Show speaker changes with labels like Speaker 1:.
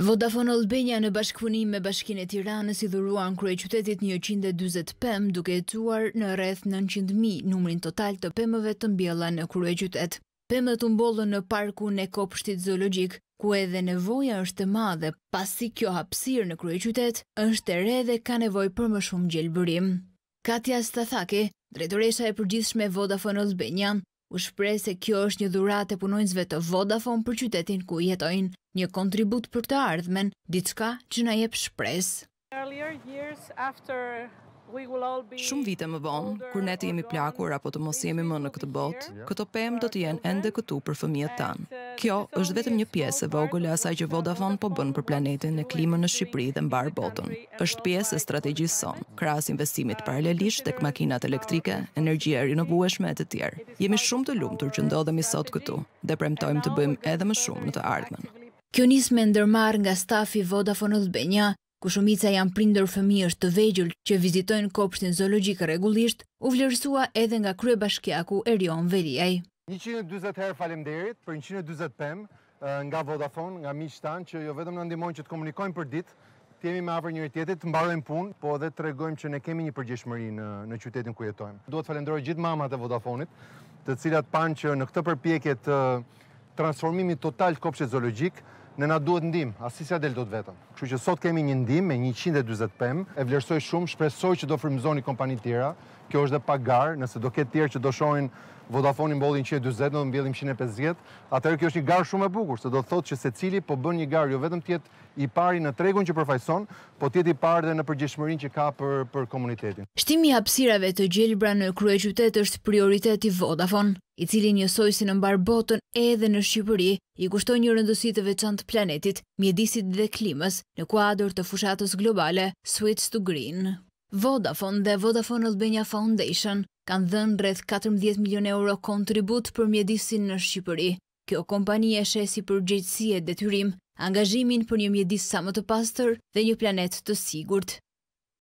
Speaker 1: Vodafone Albania në bashkëpunim me bashkinë e Tiranës i dhuruan kryeqytetit qytetit 125, duke ecuar në rreth 900.000 numrin total të pemëve të mbjella në kryeqytet. qytet. Pemët u mbollën në parkun e kopshtit zoologjik, ku edhe nevoja është e madhe, pasi kjo hapësirë në kryeqytet qytet është e re dhe ka nevojë për më shumë gjelbërim. Katja Stathaki, drejtoresha e përgjithshme Vodafone Albania, u shprej se kjo është një dhurat e punojnësve të Vodafone për qytetin ku jetojnë një kontribut për të ardhmen, diçka që na jep shprejsë.
Speaker 2: Shumë vite më vonë, kur ne të jemi plakur apo të mos jemi më në këtë botë, këto pemë do të jenë ende këtu për fëmijët tanë. Uh, Kjo është vetëm një pjesë e vogële asaj që Vodafone po bënë për planetin në klimën në Shqipëri dhe mbarë botën. është pjesë e strategjisë sonë, kras investimit paralelisht të këmakinat elektrike, energjia e rinovueshme e të tjerë. Jemi shumë të lumë tërë që ndodhemi sot këtu dhe premtojmë të bëjmë edhe më shumë në të ardhmen.
Speaker 1: Kjo nisë me ndërmar nga stafi Vodafone Albania, ku shumica janë prindër fëmijës të vegjull që vizitojnë kopshtin zoologjikë regullisht, u vlerësua edhe nga krye bashkjaku rion Veriaj.
Speaker 3: 120 herë falem derit për 125 pëmë nga Vodafone, nga mi shtanë, që jo vetëm në ndimojnë që të komunikojnë për ditë, të jemi me avër njëri tjetët të mbarojmë punë, po edhe të regojmë që ne kemi një përgjeshmëri në qytetin ku jetojmë. Duhet falendrojë gjithë mamat e Vodafonit, të cilat panë që në këtë përpjekje të transformimi total të kopshet zoologjik, ne na duhet ndim, asi si a del do të vetëm. Kështu që sot kemi një ndim me 125 pem, e vlerësoj shumë, shpresoj që do frimzoni kompani tjera, kjo është dhe pagar, nëse do ketë tjerë që do shojnë Vodafone në bodhin 120, do mbjellim në bjellim 150, atërë kjo është një garë shumë e bukur, se do të thotë që se cili po bën një garë, jo vetëm tjetë i pari në tregun që përfajson, po tjetë i pari dhe në përgjeshmërin që ka për komunitetin.
Speaker 1: Shtimi hapsirave të gjelbra në krye qytet është prioritet i Vodafone i cili njësoj si në mbarë botën edhe në Shqipëri, i kushtoj një rëndësit të veçantë planetit, mjedisit dhe klimës në kuadrë të fushatës globale Switch to Green. Vodafone dhe Vodafone Albania Foundation kanë dhenë rreth 14 milion euro kontribut për mjedisin në Shqipëri. Kjo kompani e shesi për gjithësie dhe tyrim, angazhimin për një mjedis sa më të pastër dhe një planet të sigurt.